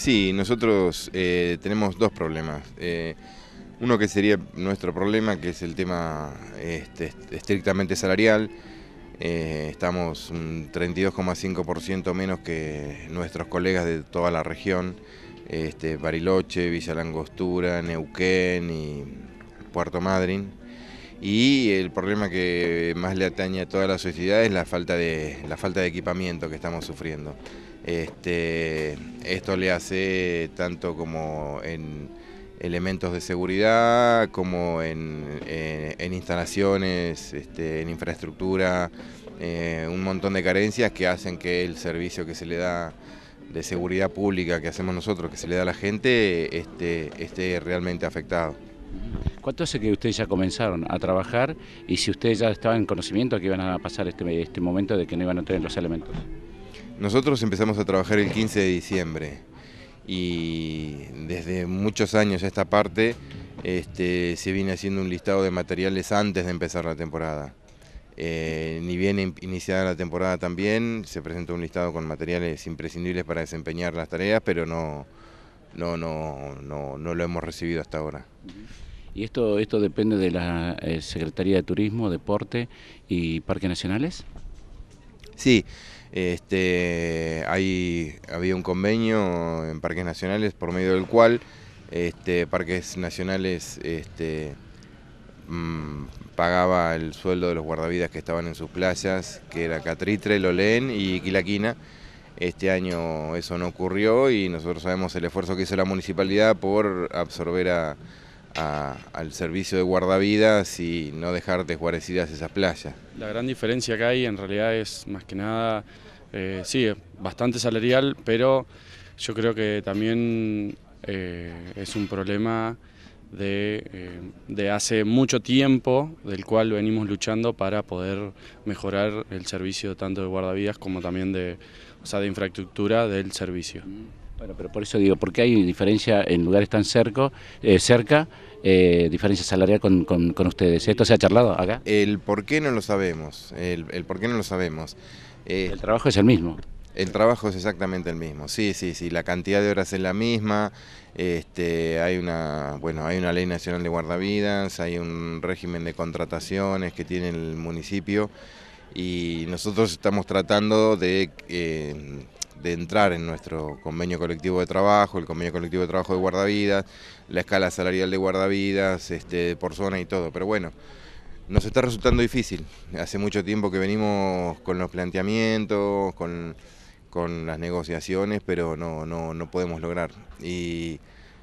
Sí, nosotros eh, tenemos dos problemas. Eh, uno que sería nuestro problema, que es el tema este, estrictamente salarial. Eh, estamos un 32,5% menos que nuestros colegas de toda la región, este, Bariloche, Villa Langostura, Neuquén y Puerto Madryn y el problema que más le atañe a toda la sociedad es la falta de, la falta de equipamiento que estamos sufriendo. Este, esto le hace tanto como en elementos de seguridad, como en, instalaciones, este, en infraestructura, eh, un montón de carencias que hacen que el servicio que se le da de seguridad pública que hacemos nosotros, que se le da a la gente, este, esté realmente afectado. ¿Cuánto hace que ustedes ya comenzaron a trabajar y si ustedes ya estaban en conocimiento que iban a pasar este, este momento de que no iban a tener los elementos? Nosotros empezamos a trabajar el 15 de diciembre y desde muchos años a esta parte este, se viene haciendo un listado de materiales antes de empezar la temporada. Eh, ni bien iniciada la temporada también, se presentó un listado con materiales imprescindibles para desempeñar las tareas, pero no, no, no, no, no lo hemos recibido hasta ahora. ¿Y esto, esto depende de la eh, Secretaría de Turismo, Deporte y Parques Nacionales? Sí, este, hay, había un convenio en Parques Nacionales por medio del cual este, Parques Nacionales este, mm, pagaba el sueldo de los guardavidas que estaban en sus playas, que era Catritre, Lolén y Quilaquina. Este año eso no ocurrió y nosotros sabemos el esfuerzo que hizo la municipalidad por absorber al servicio de guardavidas y no dejar desguarecidas esas playas. La gran diferencia que hay en realidad es más que nada, eh, sí, bastante salarial, pero yo creo que también eh, es un problema de, eh, de, hace mucho tiempo, del cual venimos luchando para poder mejorar el servicio tanto de guardavías como también de, o sea, de infraestructura del servicio. Bueno, pero por eso digo, ¿por qué hay diferencia en lugares tan cerco, eh, cerca, eh, diferencia salarial con, con, ustedes? ¿Esto se ha charlado acá? El por qué no lo sabemos, el por qué no lo sabemos. Eh, el trabajo es el mismo. El trabajo es exactamente el mismo, sí, sí, sí, la cantidad de horas es la misma, este, hay una, bueno, hay una ley nacional de guardavidas, hay un régimen de contrataciones que tiene el municipio y nosotros estamos tratando de, eh, entrar en nuestro convenio colectivo de trabajo, el convenio colectivo de trabajo de guardavidas, la escala salarial de guardavidas, este, por zona y todo, pero bueno. Nos está resultando difícil. Hace mucho tiempo que venimos con los planteamientos, con con las negociaciones, pero no, no, no podemos lograr. Y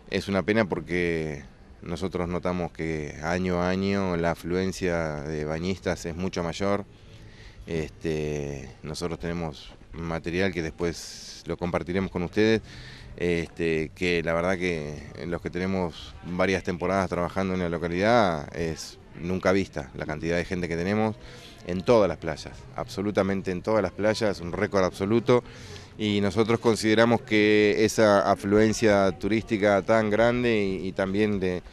es una pena porque nosotros notamos que año a año la afluencia de bañistas es mucho mayor. Este, nosotros tenemos material que después lo compartiremos con ustedes, este, que la verdad que los que tenemos varias temporadas trabajando en la localidad es nunca vista, la cantidad de gente que tenemos en todas las playas, absolutamente en todas las playas, un récord absoluto. Y nosotros consideramos que esa afluencia turística tan grande y, también de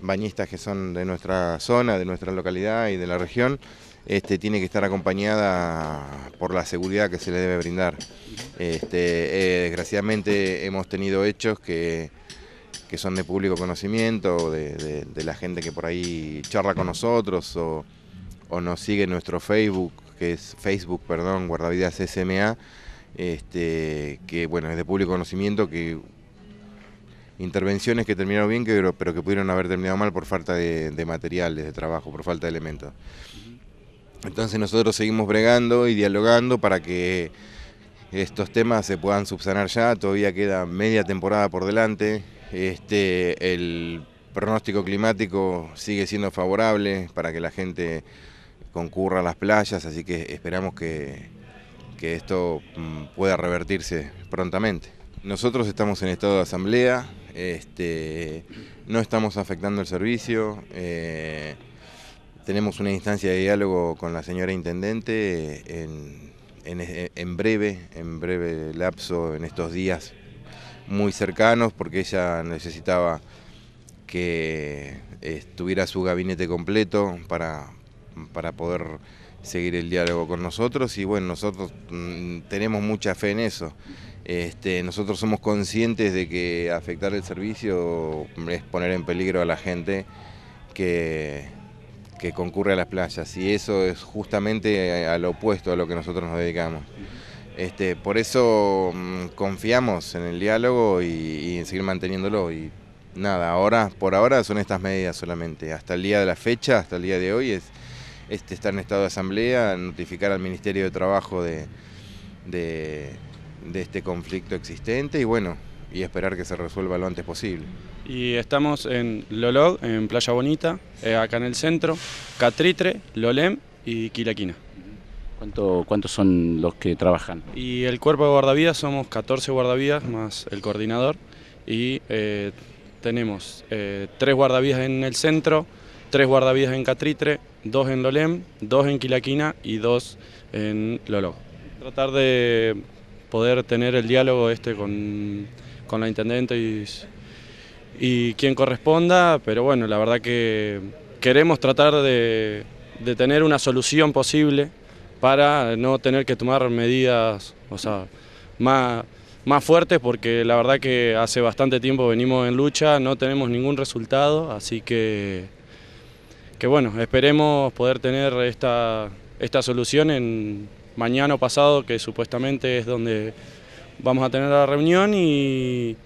bañistas que son de nuestra zona, de nuestra localidad y de la región, este, tiene que estar acompañada por la seguridad que se le debe brindar. Este, eh, desgraciadamente hemos tenido hechos que que son de público conocimiento, de, la gente que por ahí charla con nosotros o, nos sigue en nuestro Facebook, que es Facebook, perdón, Guardavidas SMA, este, que bueno, es de público conocimiento, que intervenciones que terminaron bien, que, pero que pudieron haber terminado mal por falta de materiales, de trabajo, por falta de elementos. Entonces nosotros seguimos bregando y dialogando para que estos temas se puedan subsanar ya, todavía queda media temporada por delante, este, el pronóstico climático sigue siendo favorable para que la gente concurra a las playas, así que esperamos que, esto mm, pueda revertirse prontamente. Nosotros estamos en estado de asamblea, este, no estamos afectando el servicio, eh, tenemos una instancia de diálogo con la señora Intendente en breve, en breve lapso, en estos días muy cercanos porque ella necesitaba que estuviera su gabinete completo para, poder seguir el diálogo con nosotros y bueno, nosotros mm, tenemos mucha fe en eso. Este, nosotros somos conscientes de que afectar el servicio es poner en peligro a la gente que, que concurre a las playas y eso es justamente al opuesto a lo que nosotros nos dedicamos. Este, por eso mm, confiamos en el diálogo y, en seguir manteniéndolo. Y nada, ahora, por ahora son estas medidas solamente. Hasta el día de la fecha, hasta el día de hoy, es este, estar en estado de asamblea, notificar al Ministerio de Trabajo de, este conflicto existente y bueno, y esperar que se resuelva lo antes posible. Y estamos en Lolog, en Playa Bonita, eh, acá en el centro, Catritre, Lolem y Quilaquina. ¿Cuántos son los que trabajan? Y el cuerpo de guardavidas somos 14 guardavidas más el coordinador y eh, tenemos eh, tres guardavidas en el centro, tres guardavidas en Catritre, dos en Lolem, dos en Quilaquina y dos en Lolo. Tratar de poder tener el diálogo este con, la intendente y, y quien corresponda, pero bueno, la verdad que queremos tratar de, de tener una solución posible para no tener que tomar medidas o sea, más, más fuertes porque la verdad que hace bastante tiempo venimos en lucha, no tenemos ningún resultado, así que, que bueno, esperemos poder tener esta, esta solución en mañana o pasado, que supuestamente es donde vamos a tener la reunión y,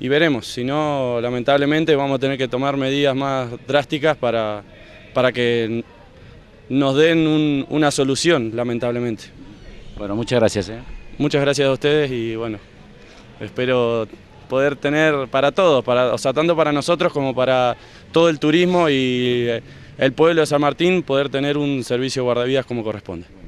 veremos. Si no, lamentablemente vamos a tener que tomar medidas más drásticas para, para que nos den una solución, lamentablemente. Bueno, muchas gracias. ¿eh? Muchas gracias a ustedes y bueno, espero poder tener para todos, para, o sea, tanto para nosotros como para todo el turismo y eh, el pueblo de San Martín, poder tener un servicio de guardavidas como corresponde.